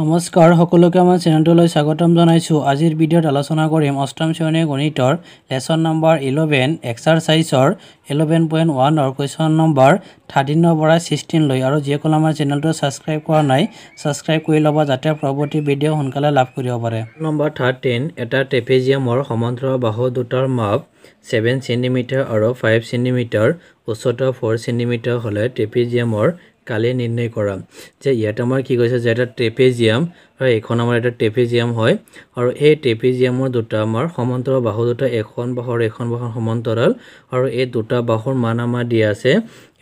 নমস্কাৰ সকলোকে আমাৰ চেনেলটোলৈ স্বাগতম জনাইছোঁ আজিৰ ভিডিঅ'ত আলোচনা কৰিম অষ্টম শ্ৰেণীৰ গণিতৰ লেচন নম্বৰ ইলেভেন এক্সাৰচাইজৰ ইলেভেন পইণ্ট ওৱানৰ কুৱেশ্যন নম্বৰ থাৰ্টিনৰ পৰা ছিক্সটিনলৈ আৰু যিসকলে আমাৰ চেনেলটো ছাবস্ক্ৰাইব কৰা নাই ছাবস্ক্ৰাইব কৰি ল'ব যাতে পৰৱৰ্তী ভিডিঅ' সোনকালে লাভ কৰিব পাৰে নম্বৰ থাৰ্টিন এটা টেপেজিয়ামৰ সমান্তৰ বাহু দুটাৰ মাপ ছেভেন চেণ্টিমিটাৰ আৰু ফাইভ চেণ্টিমিটাৰ উচ্চতা ফ'ৰ চেণ্টিমিটাৰ হ'লে টেপেজিয়ামৰ কালি নিৰ্ণয় কৰা যে ইয়াত আমাৰ কি কৈছে যে এটা ট্ৰেপেজিয়াম আৰু এখন আমাৰ এটা ট্ৰেপেজিয়াম হয় আৰু এই ট্ৰেপেজিয়ামৰ দুটা আমাৰ সমান্তৰাল বাহু দুটা এখন বাহৰ এখন বাহৰ সমান্তৰাল আৰু এই দুটা বাহুৰ মান আমাৰ দিয়া আছে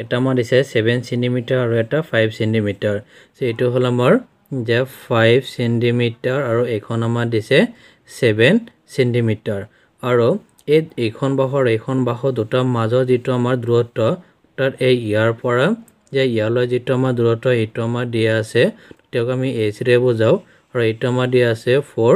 এটা আমাৰ দিছে সেভেন চেণ্টিমিটাৰ আৰু এটা ফাইভ চেণ্টিমিটাৰ সো এই হল আমাৰ যে ফাইভ চেণ্টিমিটাৰ আৰু এখন আমাৰ দিছে সেভেন চেণ্টিমিটাৰ আৰু এই এখন বাহৰ এখন বাহু দুটা মাজৰ যিটো আমাৰ দূৰত্ব তাত এই ইয়াৰ পৰা যে ইয়ালৈ যিটো আমাৰ দূৰত্ব এইটো আমাৰ দিয়া আছে তেওঁক আমি এ ৰে বুজাওঁ আৰু এইটো আমাৰ দিয়া আছে ফ'ৰ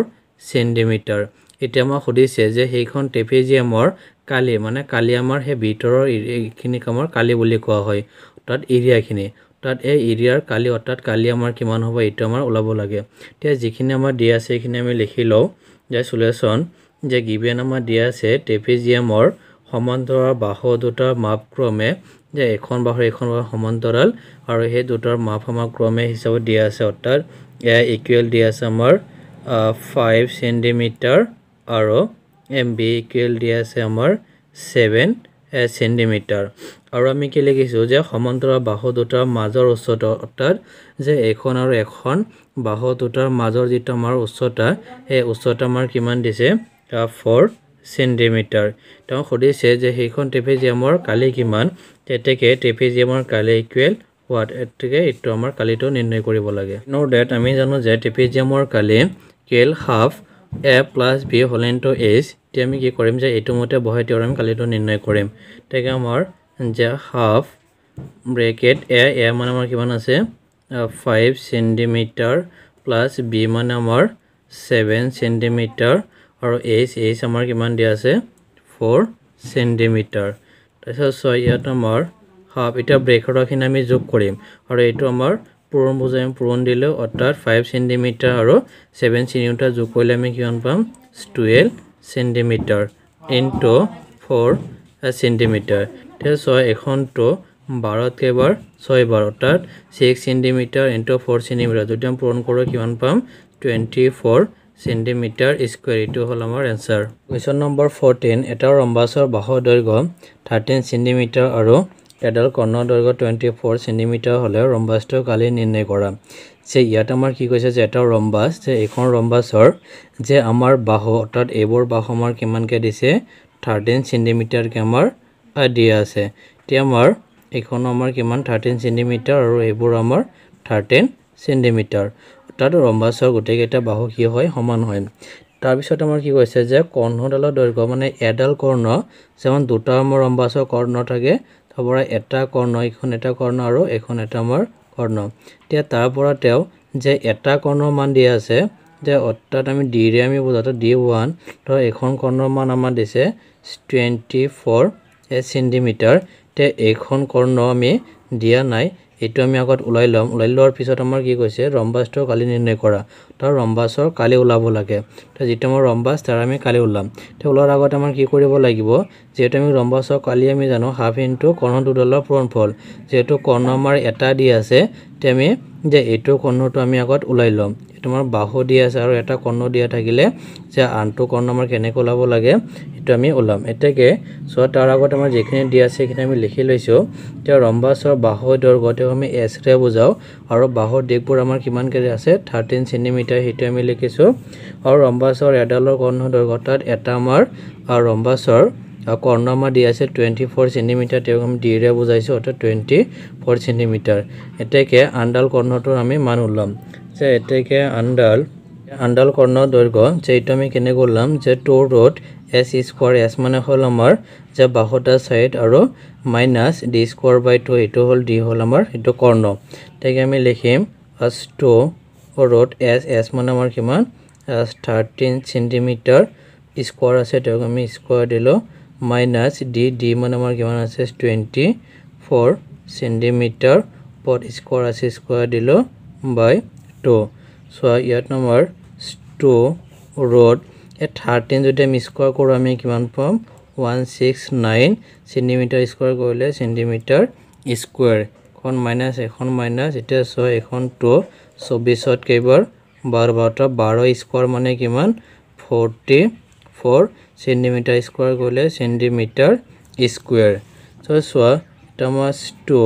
চেণ্টিমিটাৰ এতিয়া আমাক সুধিছে যে সেইখন টেফেজিয়ামৰ কালি মানে কালি আমাৰ সেই ভিতৰৰ এইখিনি কামৰ কালি বুলি কোৱা হয় অৰ্থাৎ এৰিয়াখিনি অৰ্থাৎ এই এৰিয়াৰ কালি অৰ্থাৎ কালি আমাৰ কিমান হ'ব এইটো আমাৰ ওলাব লাগে এতিয়া যিখিনি আমাৰ দিয়া আছে সেইখিনি আমি লিখি লওঁ যে চলেশ্যন যে গিভেন আমাৰ দিয়া আছে টেফেজিয়ামৰ সমান্তৰাল বাহু দুটাৰ ক্ৰমে যে এখন বাহুৰ এখন বাহু সমান্তৰাল আৰু সেই দুটাৰ মাপ আমাৰ ক্ৰমে হিচাপত দিয়া আছে অৰ্থাৎ এয়া ইকুৱেল দিয়া আছে আমাৰ ফাইভ চেণ্টিমিটাৰ আৰু এম বি ইকুৱেল দিয়া আছে আমাৰ ছেভেন চেণ্টিমিটাৰ আৰু আমি কি লিখিছোঁ যে সমান্তৰাল বাহু দুটাৰ মাজৰ উচ্চতা অৰ্থাৎ যে এখন আৰু এখন বাহু দুটাৰ মাজৰ যিটো আমাৰ উচ্চতা সেই উচ্চতা আমাৰ কিমান দিছে ফ'ৰ চেণ্টিমিটাৰ তেওঁ সুধিছে যে সেইখন ট্ৰেপেজিয়ামৰ কালি কিমান তেতিয়াকে ট্ৰেপেজিয়ামৰ কালি ইকুৱেল হোৱাত তেতিয়াকে এইটো আমাৰ কালিটো নিৰ্ণয় কৰিব লাগে ন' ডেট আমি জানো যে ট্ৰেপেজিয়ামৰ কালি equal half A plus B হ'ল ইন টু এইচ এতিয়া আমি কি কৰিম যে এইটো মতে বহে তেওঁৰ আমি কালিটো নিৰ্ণয় কৰিম তেতিয়াকে আমাৰ যে হাফ ব্ৰেকেট এ এ মানে আমাৰ কিমান আছে ফাইভ চেণ্টিমিটাৰ প্লাছ বি মানে আমাৰ ছেভেন চেণ্টিমিটাৰ আৰু এইচ এইচ আমাৰ কিমান দিয়া আছে ফ'ৰ চেণ্টিমিটাৰ তাৰপিছত ছয় ইয়াত আমাৰ হাফ এতিয়া ব্ৰেকাৰৰখিনি আমি যোগ কৰিম আৰু এইটো আমাৰ পূৰণ বুজাই পূৰণ দিলেও অৰ্থাৎ ফাইভ চেণ্টিমিটাৰ আৰু ছেভেন চেণ্টিমিটাৰ যোগ কৰিলে আমি কিমান পাম twelve centimetre into four centimetre তেতিয়া ছয় এখনটো বাৰত কেইবাৰ বাৰ অৰ্থাৎ six centimetre into four centimetre যদি আমি পূৰণ কৰোঁ কিমান পাম টুৱেণ্টি ফ'ৰ চেণ্টিমিটাৰ স্কুৱেৰ এইটো হ'ল আমাৰ এনচাৰ কুৱেশ্যন নম্বৰ ফৰ্টিন এটা ৰম্বাছৰ বাহৰ দৈৰ্ঘ্য থাৰ্টিন চেণ্টিমিটাৰ আৰু এডাল কৰ্ণ দৈৰ্ঘ্য টুৱেণ্টি ফ'ৰ চেণ্টিমিটাৰ হ'লে ৰম্বাছটো কালি নিৰ্ণয় কৰা যে ইয়াত আমাৰ কি কৈছে যে এটা ৰম্বাছ যে এইখন ৰম্বাছৰ যে আমাৰ বাহু অৰ্থাৎ এইবোৰ বাহু আমাৰ কিমানকৈ দিছে থাৰ্টিন চেণ্টিমিটাৰকৈ আমাৰ দিয়া আছে এতিয়া আমাৰ এইখনো আমাৰ কিমান থাৰ্টিন চেণ্টিমিটাৰ আৰু এইবোৰ আমাৰ থাৰ্টিন চেণ্টিমিটাৰ অৰ্থাৎ ৰম্বাছৰ গোটেইকেইটা বাহু কি হয় সমান হয় তাৰপিছত আমাৰ কি কৈছে যে কৰ্ণডালৰ দৈৰ্ঘ্য মানে এডাল কৰ্ণ যেমন দুটা আমাৰ ৰম্বাছৰ কৰ্ণ থাকে তাৰ পৰা এটা কৰ্ণ এইখন এটা কৰ্ণ আৰু এইখন এটা আমাৰ কৰ্ণ এতিয়া তাৰ পৰা তেওঁ যে এটা কৰ্ণৰ মান দিয়া আছে যে অৰ্থাৎ আমি ডিৰে আমি বুজাটো ডি ওৱান ধৰ এইখন কৰ্ণৰ মান আমাৰ দিছে টুৱেণ্টি ফ'ৰ চেণ্টিমিটাৰ তে এইখন কৰ্ণ আমি দিয়া নাই এইটো আমি আগত ওলাই ল'ম ওলাই লোৱাৰ পিছত আমাৰ কি কৈছে ৰম্বাছটো কালি নিৰ্ণয় কৰা তাৰ ৰম্বাছৰ কালি ওলাব লাগে তাৰ যিটো আমাৰ ৰম্বাছ তাৰ আমি কালি ওলাম তো ওলোৱাৰ আগত আমাৰ কি কৰিব লাগিব যিহেতু আমি ৰম্বাছৰ কালি আমি জানো হাফ ইণ্টু কৰ্ণ দুডালৰ পূৰণ ফল যিহেতু কৰ্ণ আমাৰ এটা দি আছে এতিয়া আমি যে এইটো কৰ্ণৰটো আমি আগত ওলাই ল'ম এইটো আমাৰ বাহু দি আছে আৰু এটা কৰ্ণ দিয়া থাকিলে যে আনটো কৰ্ণ আমাৰ কেনেকৈ ওলাব লাগে সেইটো আমি ওলাম এতিয়াকে চ' তাৰ আগত আমাৰ যিখিনি দি আছে সেইখিনি আমি লিখি লৈছোঁ এতিয়া ৰম্বাছৰ বাহু দৰ্গটো আমি এছৰে বুজাওঁ আৰু বাহুৰ দিশবোৰ আমাৰ কিমানকৈ আছে থাৰ্টিন চেণ্টিমিটাৰ সেইটো আমি লিখিছোঁ আৰু ৰম্বাছৰ এডালৰ কৰ্ণ দৰ্গ অৰ্থাৎ এটা আমাৰ ৰম্বাছৰ কৰ্ণ আমাৰ দি আছে টুৱেণ্টি ফ'ৰ চেণ্টিমিটাৰ তেওঁক আমি ডিৰে বুজাইছোঁ অৰ্থাৎ টুৱেণ্টি ফ'ৰ চেণ্টিমিটাৰ এতেকে আণ্ডাল কৰ্ণটোৰ আমি মান ওলাম যে এতেকে আণ্ডাল আণ্ডাল কৰ্ণ দৈৰ্ঘ যে এইটো আমি কেনেকৈ ওলাম যে two root S square S মানে হ'ল আমাৰ যে বাহুটা চাইড আৰু minus D square by two এইটো হ'ল ডি হ'ল আমাৰ সেইটো কৰ্ণ তেতিয়া আমি লিখিম S two root S S মানে আমাৰ কিমান থাৰ্টিন চেণ্টিমিটাৰ স্কোৱাৰ আছে তেওঁক আমি স্কোৱাৰ দিলোঁ মাইনাছ ডি ডি মানে আমাৰ কিমান আছে টুৱেণ্টি ফ'ৰ চেণ্টিমিটাৰ পৰ স্কুৱাৰ আছে স্কুৱাৰ দিলোঁ বাই টু চোৱা ইয়াত আমাৰ টু ৰ'দ এই থাৰ্টিন যদি আমি স্কুৱাৰ কৰোঁ আমি কিমান পাম one six nine centimetre square কৰিলে চেণ্টিমিটাৰ স্কুৱেৰ এখন মাইনাছ এখন মাইনাছ এতিয়া ছয় এখন টু চৌবিছত কেইবাৰ বাৰ বাৰটা বাৰ স্কুৱাৰ মানে কিমান ফৰ্টি फोर सेन्टिमिटार स्कुआर गोले सेन्टिमिटार स्कुर सो चुआ टमास टू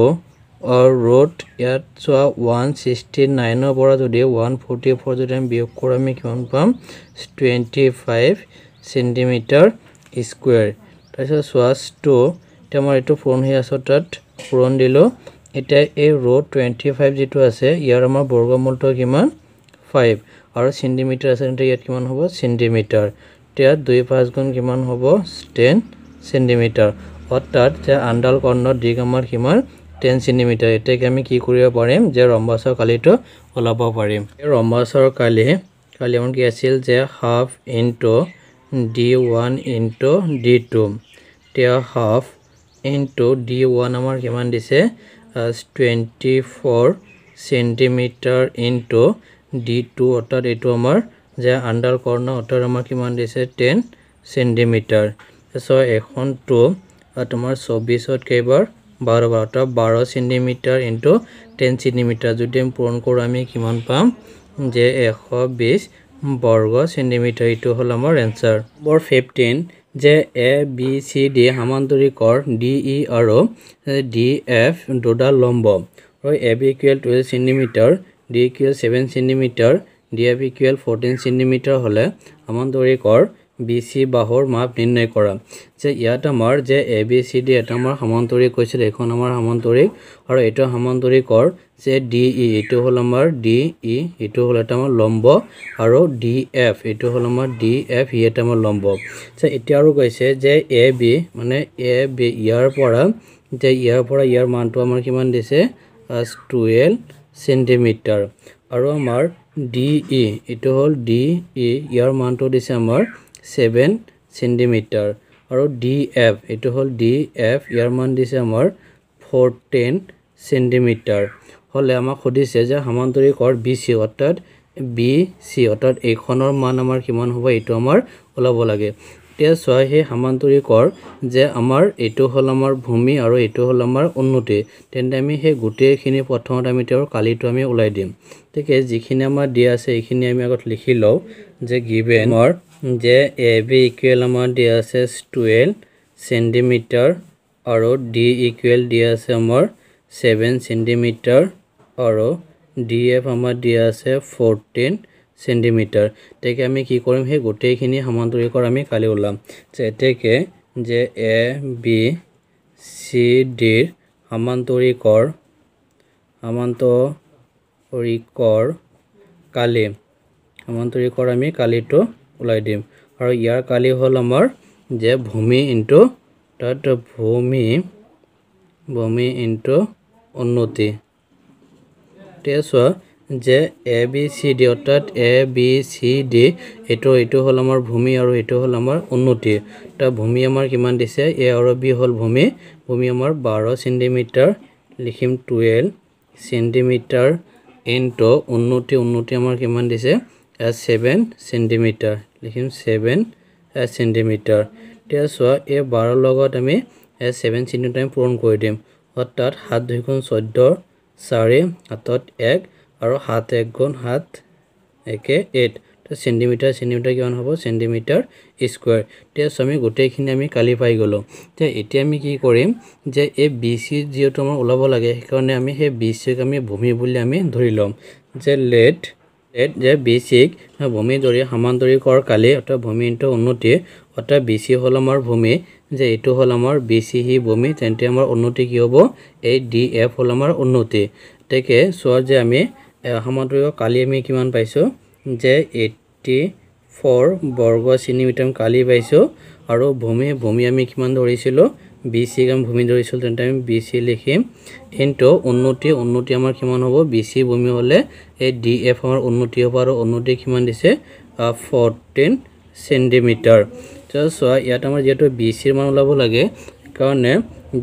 और रोड इत चुआ वन सिक्सटी नाइनर पर वन फोर्टी फोर जो वियोग कर ट्वेंटी फाइव सेन्टिमिटार स्कुर तुआ टू इतना पुरन हो तक पुरन दिल इतना यह रोड ट्वेंटी फाइव जी आज इम वर्गमूल तो कि फाइव और सेन्टिमिटार आज इतना कि हम सेन्टिमिटार এতিয়া দুই পাঁচ গুণ কিমান হ'ব টেন চেণ্টিমিটাৰ অৰ্থাৎ এতিয়া আণ্ডাল কৰ্ণত দিগ আমাৰ কিমান টেন চেণ্টিমিটাৰ এতিয়া আমি কি কৰিব পাৰিম যে ৰম্বাচৰ কালিটো ওলাব পাৰিম এই ৰম্বাচৰ কালি কালি আমাৰ কি আছিল যে half into D one into D two এতিয়া হাফ ইণ্টু ডি ওৱান আমাৰ কিমান দিছে twenty four centimetre into D two অৰ্থাৎ এইটো আমাৰ যে আণ্ডাৰ কৰ্ণ অৰ্থাৎ আমাৰ কিমান দিছে টেন চেণ্টিমিটাৰ চ' এখন টু তোমাৰ চৌবিছত কেইবাৰ বাৰ বাৰ অৰ্থাৎ বাৰ চেণ্টিমিটাৰ ইণ্টু টেন চেণ্টিমিটাৰ যদি আমি পূৰণ কৰোঁ আমি কিমান পাম যে এশ বিছ বৰ্গ চেণ্টিমিটাৰ এইটো হ'ল আমাৰ এনচাৰ নম্বৰ ফিফটিন যে e A B C D সামান্তৰিকৰ ডি ই আৰু ডি এফ দুডাল লম্ব আৰু A B equal twelve centimetre D equal centimetre DF equal fourteen centimetre হ'লে আমাৰ দৈৰিকৰ বি চি বাহৰ মাপ নিৰ্ণয় কৰা যে ইয়াত আমাৰ যে এ বি চি ডি এটা আমাৰ সামান্তৰিক কৈছিল এইখন আমাৰ সামান্তৰিক আৰু এইটো কৰ যে ডি ই e, এইটো হ'ল আমাৰ ডি ই e, এইটো হ'ল এটা আমাৰ লম্ব আৰু ডি এফ এইটো হ'ল আমাৰ ডি এফ ই এটা আমাৰ লম্ব যে এতিয়া আৰু কৈছে যে এ বি মানে এ বি ইয়াৰ পৰা যে ইয়াৰ পৰা ইয়াৰ মানটো আমাৰ কিমান দিছে টুৱেল্ভ চেণ্টিমিটাৰ আৰু আমাৰ ডি এ e, এইটো হ'ল ডি এ e, ইয়াৰ মানটো দিছে আমাৰ ছেভেন চেণ্টিমিটাৰ আৰু ডি এফ এইটো হ'ল ডি এফ ইয়াৰ মান দিছে আমাৰ ফৰটিন চেণ্টিমিটাৰ হ'লে আমাক সুধিছে যে সামান্তৰিকৰ বি চি অৰ্থাৎ বি চি অৰ্থাৎ এইখনৰ মান আমাৰ কিমান হ'ব এইটো আমাৰ ওলাব লাগে এতিয়া চোৱা সেই সামান্তৰিকৰ যে আমাৰ এইটো হ'ল আমাৰ ভূমি আৰু এইটো হ'ল আমাৰ উন্নতি তেন্তে আমি সেই গোটেইখিনি প্ৰথমতে আমি তেওঁৰ কালিটো আমি ওলাই দিম গতিকে যিখিনি আমাৰ দিয়া আছে এইখিনি আমি আগত লিখি লওঁ যে গিভেন যে এ বি ইকুৱেল আমাৰ দিয়া আছে টুৱেল চেণ্টিমিটাৰ আৰু ডি ইকুৱেল দিয়া আছে আমাৰ ছেভেন চেণ্টিমিটাৰ আৰু ডি এফ আমাৰ দিয়া আছে ফৰ্টিন চেণ্টিমিটাৰ তেতিয়া আমি কি কৰিম সেই গোটেইখিনি সমান্তৰিকৰ আমি কালি ওলাম যেতিয়াকে যে এ বি চি ডিৰ সমান্তৰিকৰ সমান্ত হৰিকৰ কালি হেমন্তৰিকৰ আমি কালিটো ওলাই দিম আৰু ইয়াৰ কালি হ'ল আমাৰ যে ভূমি ইনটো তাত ভূমি ভূমি ইণ্টু উন্নতি এতিয়া চোৱা যে এ বি চি ডি অৰ্থাৎ এ বি চি ডি এইটো এইটো হ'ল আমাৰ ভূমি আৰু এইটো হ'ল আমাৰ উন্নতি এতিয়া ভূমি আমাৰ কিমান দিছে এ আৰু বি হ'ল ভূমি ভূমি আমাৰ বাৰ চেণ্টিমিটাৰ লিখিম টুৱেল্ভ চেণ্টিমিটাৰ এণ্ড উন্নতি উন্নতি আমাৰ কিমান দিছে ছেভেন চেণ্টিমিটাৰ লিখিম ছেভেন চেণ্টিমিটাৰ এতিয়া চোৱা এই বাৰৰ লগত আমি ছেভেন চেণ্টিমিটাৰ আমি পূৰণ কৰি দিম অৰ্থাৎ সাত দুইগুণ চৈধ্য চাৰি হাতত এক আৰু সাত এক গুণ সাত একে এইট চেণ্টিমিটাৰ চেণ্টিমিটাৰ কিমান হ'ব চেণ্টিমিটাৰ স্কুৱেৰ এতিয়া আমি গোটেইখিনি আমি কালি পাই গ'লোঁ এতিয়া এতিয়া আমি কি কৰিম যে এই বি চি যিহেতু আমাৰ ওলাব লাগে সেইকাৰণে আমি সেই বি চিক আমি ভূমি বুলি আমি ধৰি ল'ম যে লেট লেট যে বি চিক ভূমি দৰি সামান্তৰি কৰ কালি অৰ্থাৎ ভূমি ইণ্টৰ উন্নতি অৰ্থাৎ বি চি হ'ল আমাৰ ভূমি যে এইটো হ'ল আমাৰ বি চি সি ভূমি তেন্তে আমাৰ উন্নতি কি হ'ব এই ডি এফ হ'ল আমাৰ উন্নতি গতিকে আমি সামান্তৰি কালি আমি কিমান পাইছোঁ যে ফিফটি ফ'ৰ বৰ্গ চেণ্টিমিটাৰ কালি পাইছোঁ আৰু ভূমি ভূমি আমি কিমান ধৰিছিলোঁ চি আমি ভূমি ধৰিছিলোঁ তেন্তে আমি চি লিখিম কিন্তু উন্নতি উন্নতি আমাৰ কিমান হ'ব চি ভূমি হ'লে এই ডি এফ আমাৰ উন্নতি হ'ব আৰু উন্নতি কিমান দিছে ফৰ্টিন চেণ্টিমিটাৰ তো চোৱা ইয়াত আমাৰ যিহেতু বি চিৰ মান ওলাব লাগে কাৰণে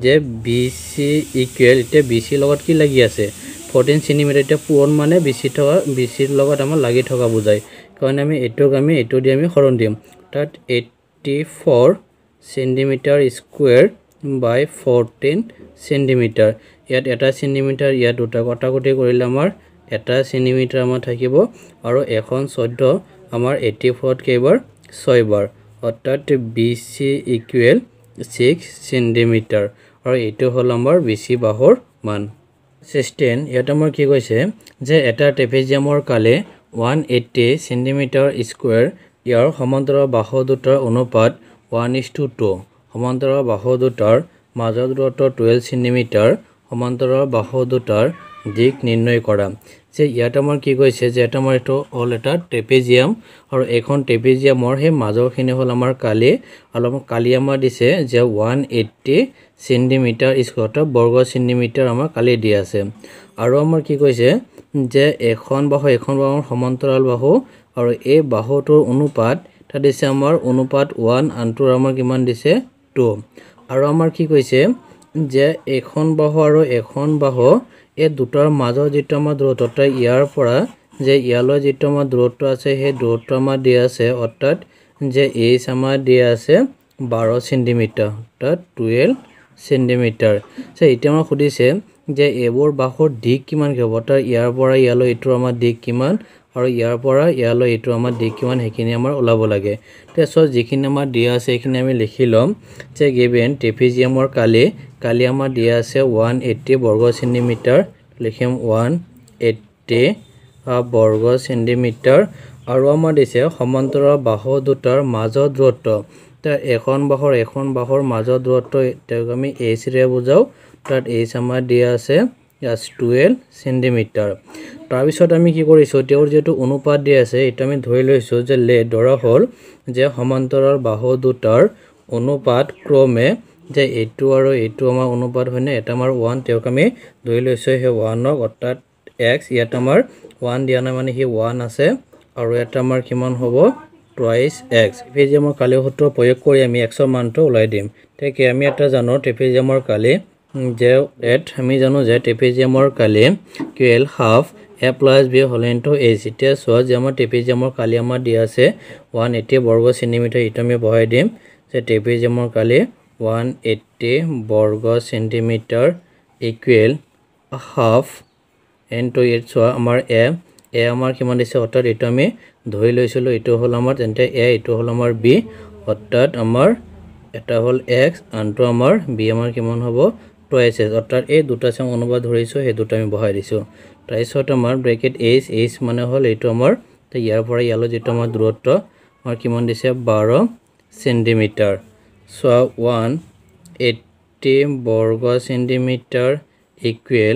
যে বি চি ইকুৱেল এতিয়া বি চিৰ লগত কি লাগি আছে ফৰ্টিন চেণ্টিমিটাৰ এতিয়া পূৰণ মানে বি চি থকা বি চিৰ লগত আমাৰ লাগি থকা বুজায় কাৰণে আমি এইটোক আমি এইটো দি আমি হৰণ দিম তাত eighty four centimetre square by fourteen centimetre ইয়াত এটা চেণ্টিমিটাৰ ইয়াত দুটা কটাকুটি কৰিলে আমাৰ এটা চেণ্টিমিটাৰ আমাৰ থাকিব আৰু এখন চৈধ্য আমাৰ এইটি ফ'ৰত কেইবাৰ ছয়বাৰ অৰ্থাৎ B C equal six centimetre আৰু এইটো হ'ল আমাৰ বি চি বাহৰ মান চিষ্টেন ইয়াত আমাৰ কি কৈছে যে এটা ট্ৰেফেজিয়ামৰ কালে ওৱান এইটি চেণ্টিমিটাৰ স্কুৱেৰ ইয়াৰ সমান্তৰ বাস দুটাৰ অনুপাত ওৱান ইজ টু টু সমান্তৰ বাস দুটাৰ মাজৰ দূৰত্ব টুৱেল্ভ চেণ্টিমিটাৰ সমান্তৰ বাস দুটাৰ দিশ নিৰ্ণয় কৰা যে ইয়াত আমাৰ কি কৈছে যে ইয়াত আমাৰ এইটো হ'ল এটা ট্ৰেপেজিয়াম আৰু এইখন ট্ৰেপেজিয়ামৰ সেই মাজৰখিনি হ'ল আমাৰ কালি অলপ কালি আমাৰ দিছে যে ওৱান এইটি চেণ্টিমিটাৰ স্কুৱাৰ বৰ্গ চেণ্টিমিটাৰ আমাৰ কালি দি আছে আৰু আমাৰ কি কৈছে যে এখন বাহু এখন বাহুৰ সমান্তৰাল বাহু আৰু এই বাহুটোৰ অনুপাত তাত দিছে আমাৰ অনুপাত ওৱান আনটোৰ আমাৰ কিমান দিছে টু আৰু আমাৰ কি কৈছে যে এখন বাহু আৰু এখন বাহু এই দুটাৰ মাজৰ যিটো আমাৰ দূৰত্ব ইয়াৰ পৰা যে ইয়ালৈ যিটো আমাৰ দূৰত্ব আছে সেই দূৰত্ব আমাৰ দিয়া আছে অৰ্থাৎ যে এইচ আমাৰ দিয়া আছে বাৰ চেণ্টিমিটাৰ অৰ্থাৎ টুৱেল্ভ চেণ্টিমিটাৰ চ' এতিয়া আমাক সুধিছে যে এবৰ বাহুৰ দিক কিমানকৈ হ'ব তাৰ ইয়াৰ পৰা ইয়ালৈ এইটো আমাৰ দিক কিমান আৰু ইয়াৰ পৰা ইয়ালৈ এইটো আমাৰ দিক কিমান সেইখিনি আমাৰ ওলাব লাগে তাৰপিছত যিখিনি আমাৰ দিয়া আছে সেইখিনি আমি লিখি ল'ম যে গিভেন ট্ৰেফিজিয়ামৰ কালি কালি আমাৰ দিয়া আছে ওৱান এইট্টি বৰ্গ চেণ্টিমিটাৰ লিখিম ওৱান এইটি বৰ্গ চেণ্টিমিটাৰ আৰু আমাৰ দিছে সমান্তৰাল বাহু দুটাৰ মাজৰ দূৰত্ব এতিয়া এখন বাহৰ এখন বাহৰ মাজৰ দূৰত্ব তেওঁক আমি এ চিৰে বুজাওঁ অৰ্থাৎ এইচ আমাৰ দিয়া আছে ইয়াস টুয়েলভ সেন্টিমিটাৰ তাৰপৰ আমি কি কৰিছোঁ তেওঁৰ যেহেতু অনুপাত দিয়া আছে এইটো আমি ধৰি লৈছোঁ যে লে ধৰা হল যে সমান্তৰাল বাহু দুটাৰ অনুপাত ক্ৰমে যে এইটো আৰু এইটো আমাৰ অনুপাত হয়নে এটা আমাৰ ওৱান তেওঁক আমি ধৰি লৈছোঁ সেই ওৱানক অৰ্থাৎ এক্স ইয়াত আমাৰ ওৱান দিয়া নাই মানে সি ওৱান আছে আৰু ইয়াত আমাৰ কিমান হব টুৱাইচ এক্স ট্ৰেফেজিয়ামৰ কালি সূত্ৰ প্ৰয়োগ কৰি আমি এক্সৰ মানটো ওলাই দিম ঠিক আমি এটা জানো ট্ৰেফেজিয়ামৰ কালি যে এট আমি জানো যে টেপেজিয়ামৰ কালি equal half A plus B হ'লে ইনটু এইচ এতিয়া চোৱা যে আমাৰ টেপেজিয়ামৰ কালি আমাৰ দিয়া আছে ওৱান এইটি বৰ্গ চেণ্টিমিটাৰ এইটো আমি বঢ়াই দিম যে টেপেজিয়ামৰ কালি ওৱান এইটি বৰ্গ centimetre equal half into eight চোৱা আমাৰ এ এ আমাৰ কিমান দিছে অৰ্থাৎ এইটো আমি ধৰি লৈছিলোঁ এইটো হ'ল আমাৰ তেন্তে এ এইটো হ'ল আমাৰ বি অৰ্থাৎ আমাৰ এটা হ'ল এক্স আনটো আমাৰ বি আমাৰ কিমান হ'ব টু এইচ এইচ অৰ্থাৎ এই দুটা চাম অনুবাদ ধৰেছো সেই দুটা আমি বহাই দিছো তাৰপিছত আমাৰ ব্ৰেকেট এইচ এইচ মানে হ'ল এইটো আমাৰ তো ইয়াৰ পৰা ইয়ালৈ যিটো আমাৰ দূৰত্ব আমাৰ কিমান দিছে বাৰ চেণ্টিমিটাৰ চোৱা ওৱান এইটি বৰ্গ চেণ্টিমিটাৰ ইকুৱেল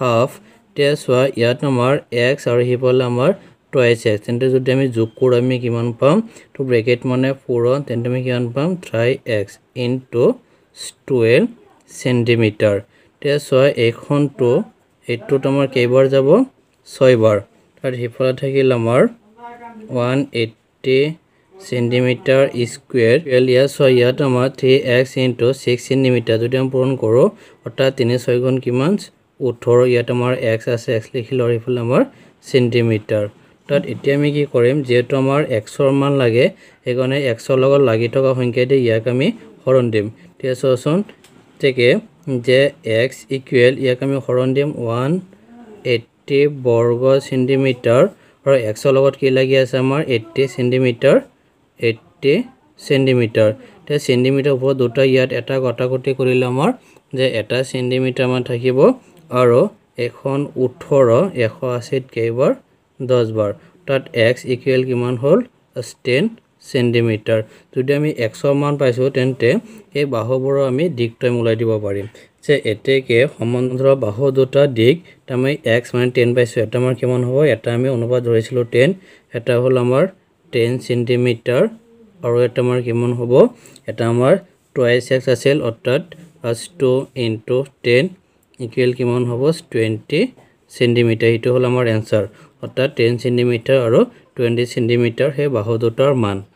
হাফ এতিয়া চোৱা ইয়াত আমাৰ এক্স আৰু সিফালে আমাৰ টু এইচ এক্স তেন্তে যদি আমি যোগ কৰোঁ আমি কিমান পাম তো ব্ৰেকেট মানে ফ'ৰ তেন্তে আমি কিমান পাম three X into twelve centimetre চোৱা এইখনটো এইটোত আমাৰ কেইবাৰ যাব ছয়বাৰ তাত সিফালে থাকিল আমাৰ ওৱান এইটি চেণ্টিমিটাৰ স্কুৱেৰ ইয়াত চোৱা ইয়াত আমাৰ three X into six centimetre যদি আমি পূৰণ কৰোঁ অৰ্থাৎ তিনি ছয়গুণ কিমান ওঠৰ ইয়াত আমাৰ এক্স আছে এক্স লিখিলে আৰু সিফালে আমাৰ চেণ্টিমিটাৰ তাত এতিয়া আমি কি কৰিম যিহেতু আমাৰ এক্সৰ মান লাগে সেইকাৰণে এক্সৰ লগত লাগি থকা সংখ্যাটি ইয়াক আমি হৰণ দিম এতিয়া থেকে যে এক্স ইকুয়েল ইয়াক আমি শৰণ দিম ওৱান এইটি বৰ্গ চেণ্টিমিটাৰ আৰ এক্সৰ লগত কি লাগি আছে আমাৰ এইটি চেণ্টিমিটাৰ এইটি চেণ্টিমিটাৰ তো চেণ্টিমিটাৰ ওপৰত দুটা ইয়াত এটা কটাকটি কৰলে আমাৰ যে এটা সেন্টিমিটাৰ আমাৰ থাকিব আৰু এখন ওঠৰ এশ আশীত কেইবাৰ দহ বাৰ তাত এক্স ইকুৱেল কিমান হল টেন सेन्टिमिटार जो आम एक मान पाई तंते बहुबूर आम दिक्तम ऊल् दु पारिम से एटेके समान बहु दूटा दिक तम एक्स मैं टेन पाई एट मार कि हम एट अनुपात धरीसूँ टेन एट हल आम टेन सेन्टिमिटार और एट मार कि हम एट आम टुवस एक्स आर्थात plus two into ten equal कि हम ट्वेंटी सेन्टिमिटार यू हल आम एन्सार अर्थात टेन सेन्टिमिटार और ट्वेंटी सेन्टिमिटार बहु दूटार मान